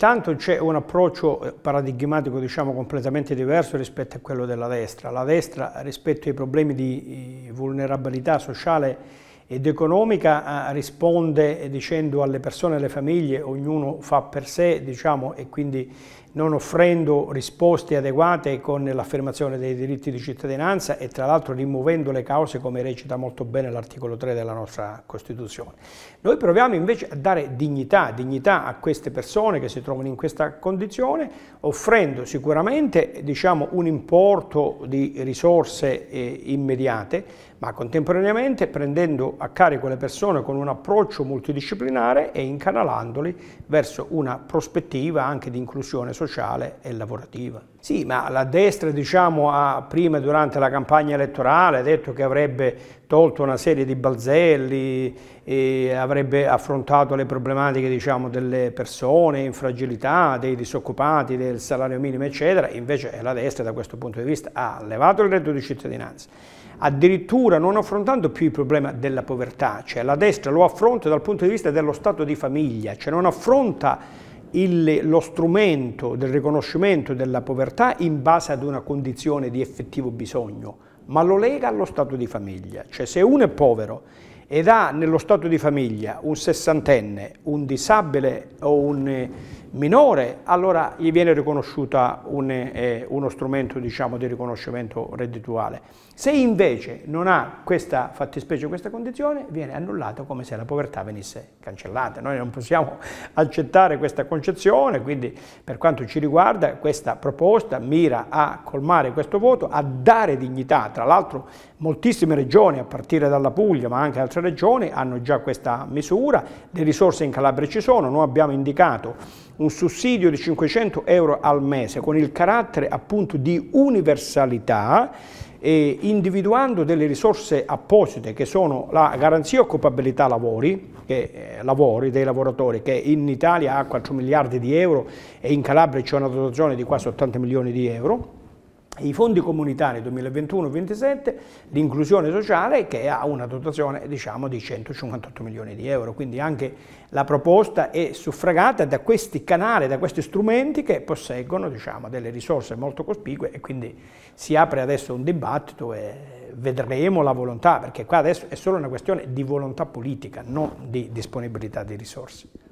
Intanto c'è un approccio eh, paradigmatico diciamo, completamente diverso rispetto a quello della destra. La destra rispetto ai problemi di eh, vulnerabilità sociale ed economica eh, risponde dicendo alle persone e alle famiglie ognuno fa per sé diciamo, e quindi non offrendo risposte adeguate con l'affermazione dei diritti di cittadinanza e tra l'altro rimuovendo le cause come recita molto bene l'articolo 3 della nostra Costituzione. Noi proviamo invece a dare dignità, dignità a queste persone che si trovano in questa condizione offrendo sicuramente diciamo, un importo di risorse eh, immediate ma contemporaneamente prendendo a carico le persone con un approccio multidisciplinare e incanalandoli verso una prospettiva anche di inclusione sociale e lavorativa. Sì, ma la destra diciamo, ha prima durante la campagna elettorale detto che avrebbe tolto una serie di balzelli e avrebbe affrontato le problematiche diciamo, delle persone in fragilità, dei disoccupati, del salario minimo eccetera, invece la destra da questo punto di vista ha levato il reddito di cittadinanza, addirittura non affrontando più il problema della povertà, cioè la destra lo affronta dal punto di vista dello stato di famiglia, cioè non affronta il, lo strumento del riconoscimento della povertà in base ad una condizione di effettivo bisogno, ma lo lega allo stato di famiglia, cioè se uno è povero ed ha nello stato di famiglia un sessantenne, un disabile o un eh, minore, allora gli viene riconosciuto un, eh, uno strumento diciamo, di riconoscimento reddituale. Se invece non ha questa fattispecie, questa condizione, viene annullato come se la povertà venisse cancellata. Noi non possiamo accettare questa concezione, quindi per quanto ci riguarda questa proposta mira a colmare questo voto, a dare dignità, tra l'altro moltissime regioni, a partire dalla Puglia, ma anche altre regioni, hanno già questa misura, le risorse in Calabria ci sono, noi abbiamo indicato un sussidio di 500 euro al mese con il carattere appunto di universalità eh, individuando delle risorse apposite che sono la garanzia occupabilità lavori, che, eh, lavori dei lavoratori che in Italia ha 4 miliardi di euro e in Calabria c'è una dotazione di quasi 80 milioni di euro i fondi comunitari 2021-2027, l'inclusione sociale che ha una dotazione diciamo, di 158 milioni di euro, quindi anche la proposta è suffragata da questi canali, da questi strumenti che posseggono diciamo, delle risorse molto cospicue e quindi si apre adesso un dibattito e vedremo la volontà, perché qua adesso è solo una questione di volontà politica, non di disponibilità di risorse.